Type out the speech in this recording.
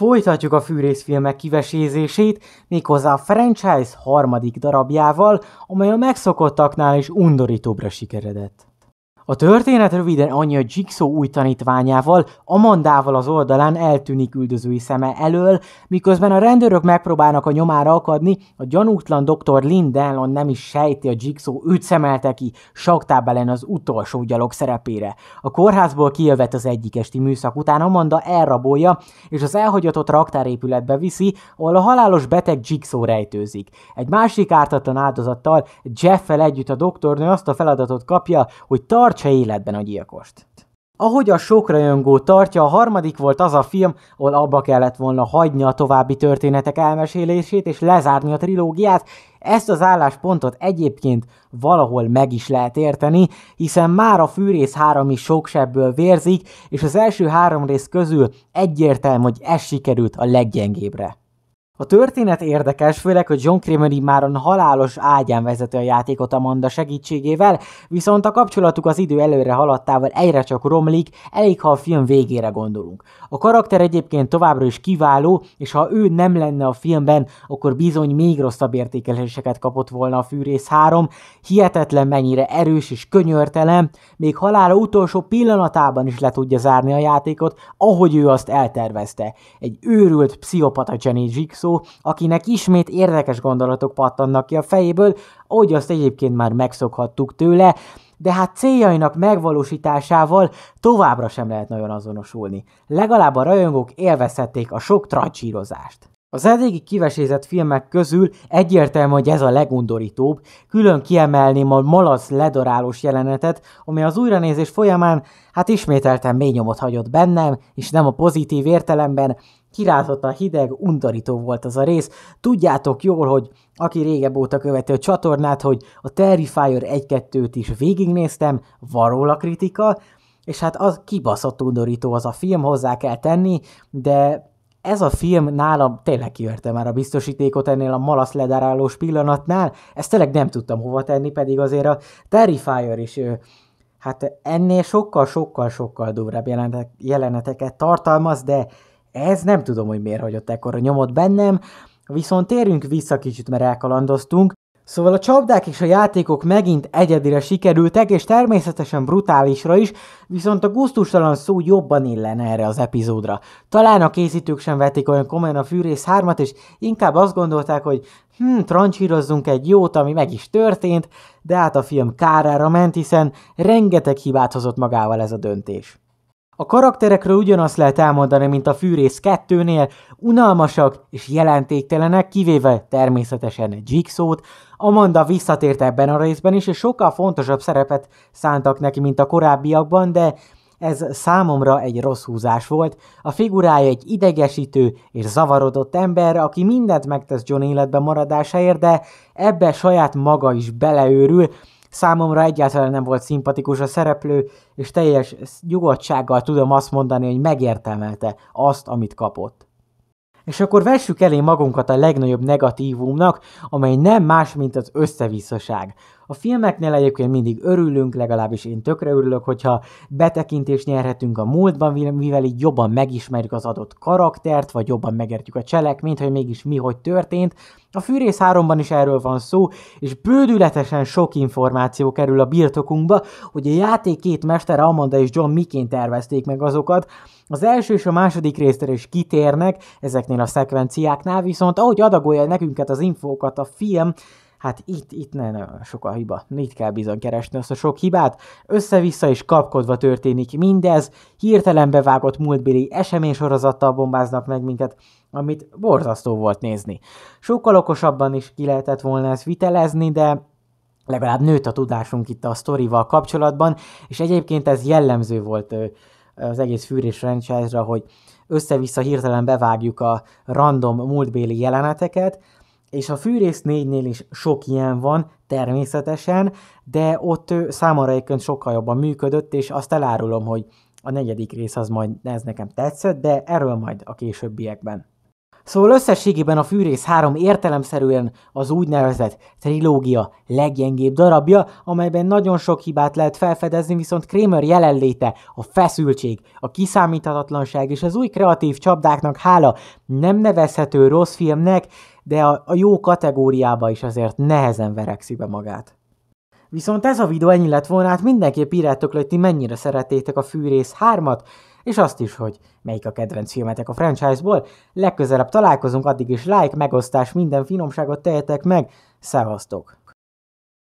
Folytatjuk a fűrészfilmek kivesézését, méghozzá a franchise harmadik darabjával, amely a megszokottaknál is undorítóbbra sikeredett. A történet röviden annyi a Jigsaw új tanítványával, Amandával az oldalán eltűnik üldözői szeme elől, miközben a rendőrök megpróbálnak a nyomára akadni, a gyanútlan dr. Lindelon nem is sejti a Jigsaw, őt szemelte ki saktábelen az utolsó gyalog szerepére. A kórházból kijövet az egyik esti műszak után Amanda elrabolja, és az elhagyatott raktárépületbe viszi, ahol a halálos beteg Jigsaw rejtőzik. Egy másik ártatlan áldozattal, Jeffel együtt a doktornő azt a feladatot kapja, hogy tarts tartsa életben a gyilkost. Ahogy a sok rajongó tartja, a harmadik volt az a film, ahol abba kellett volna hagyni a további történetek elmesélését és lezárni a trilógiát. Ezt az álláspontot egyébként valahol meg is lehet érteni, hiszen már a fűrész három is sok sebből vérzik, és az első három rész közül egyértelmű, hogy ez sikerült a leggyengébbre. A történet érdekes, főleg, hogy John Cremery már a halálos ágyán vezeti a játékot Amanda segítségével, viszont a kapcsolatuk az idő előre haladtával egyre csak romlik, elég ha a film végére gondolunk. A karakter egyébként továbbra is kiváló, és ha ő nem lenne a filmben, akkor bizony még rosszabb értékeléseket kapott volna a Fűrész 3, hihetetlen mennyire erős és könyörtelen, még halála utolsó pillanatában is le tudja zárni a játékot, ahogy ő azt eltervezte. Egy őrült pszichopata Jenny Jigsaw, olvasó, akinek ismét érdekes gondolatok pattannak ki a fejéből, ahogy azt egyébként már megszokhattuk tőle, de hát céljainak megvalósításával továbbra sem lehet nagyon azonosulni. Legalább a rajongók élvezhették a sok tracsírozást. Az eddigi kivesézett filmek közül egyértelmű, hogy ez a legundorítóbb, külön kiemelném a malac ledarálós jelenetet, ami az újranézés folyamán hát ismételten mély nyomot hagyott bennem, és nem a pozitív értelemben, kirázott a hideg, undorító volt az a rész. Tudjátok jól, hogy aki régebb óta követi a csatornát, hogy a Terrifier 1-2-t is végignéztem, van róla kritika, és hát az kibaszott undorító az a film, hozzá kell tenni, de ez a film nálam tényleg kiörte már a biztosítékot ennél a malasz ledarálós pillanatnál, ezt tényleg nem tudtam hova tenni, pedig azért a Terrifier is hát ennél sokkal-sokkal-sokkal durvább jeleneteket tartalmaz, de ez nem tudom, hogy miért hagyott ekkora nyomot bennem, viszont térjünk vissza kicsit, mert elkalandoztunk. Szóval a csapdák és a játékok megint egyedire sikerültek, és természetesen brutálisra is, viszont a gusztustalan szó jobban illene erre az epizódra. Talán a készítők sem vették olyan komolyan a fűrész 3 és inkább azt gondolták, hogy hm, trancsírozzunk egy jót, ami meg is történt, de hát a film kárára ment, hiszen rengeteg hibát hozott magával ez a döntés. A karakterekről ugyanazt lehet elmondani, mint a Fűrész 2-nél, unalmasak és jelentéktelenek, kivéve természetesen Jigsaw-t. Amanda visszatért ebben a részben is, és sokkal fontosabb szerepet szántak neki, mint a korábbiakban, de ez számomra egy rossz húzás volt. A figurája egy idegesítő és zavarodott ember, aki mindent megtesz John életben maradásáért, de ebbe saját maga is beleőrül, Számomra egyáltalán nem volt szimpatikus a szereplő, és teljes nyugodtsággal tudom azt mondani, hogy megértelmelte azt, amit kapott. És akkor vessük elé magunkat a legnagyobb negatívumnak, amely nem más, mint az összevisszaság, a filmeknél egyébként mindig örülünk, legalábbis én tökre örülök, hogyha betekintést nyerhetünk a múltban, mivel így jobban megismerjük az adott karaktert, vagy jobban megértjük a cselekményt, hogy mégis mi hogy történt. A Fűrész 3-ban is erről van szó, és bődületesen sok információ kerül a birtokunkba, hogy a játék két mestere, Amanda és John miként tervezték meg azokat, az első és a második részre is kitérnek ezeknél a szekvenciáknál, viszont ahogy adagolja nekünket az infókat a film, hát itt, itt nagyon sok a hiba. Itt kell bizony keresni azt a sok hibát. Össze-vissza és kapkodva történik mindez. Hirtelen bevágott múltbéli eseménysorozattal bombáznak meg minket, amit borzasztó volt nézni. Sokkal okosabban is ki lehetett volna ezt vitelezni, de legalább nőtt a tudásunk itt a sztorival kapcsolatban, és egyébként ez jellemző volt az egész fűrés franchise hogy össze-vissza hirtelen bevágjuk a random múltbéli jeleneteket, és a Fűrész négynél is sok ilyen van, természetesen, de ott számomra egyébként sokkal jobban működött, és azt elárulom, hogy a negyedik rész az majd, ez nekem tetszett, de erről majd a későbbiekben. Szóval összességében a Fűrész 3 értelemszerűen az úgynevezett trilógia leggyengébb darabja, amelyben nagyon sok hibát lehet felfedezni, viszont Kramer jelenléte, a feszültség, a kiszámíthatatlanság és az új kreatív csapdáknak hála nem nevezhető rossz filmnek, de a, a jó kategóriába is azért nehezen verekszi be magát. Viszont ez a videó ennyi lett volna, hát mindenképp írjátok le, hogy ti mennyire szeretétek a Fűrész 3-at, és azt is, hogy melyik a kedvenc filmetek a franchise-ból. Legközelebb találkozunk, addig is like, megosztás, minden finomságot tehetek meg. Szevasztok!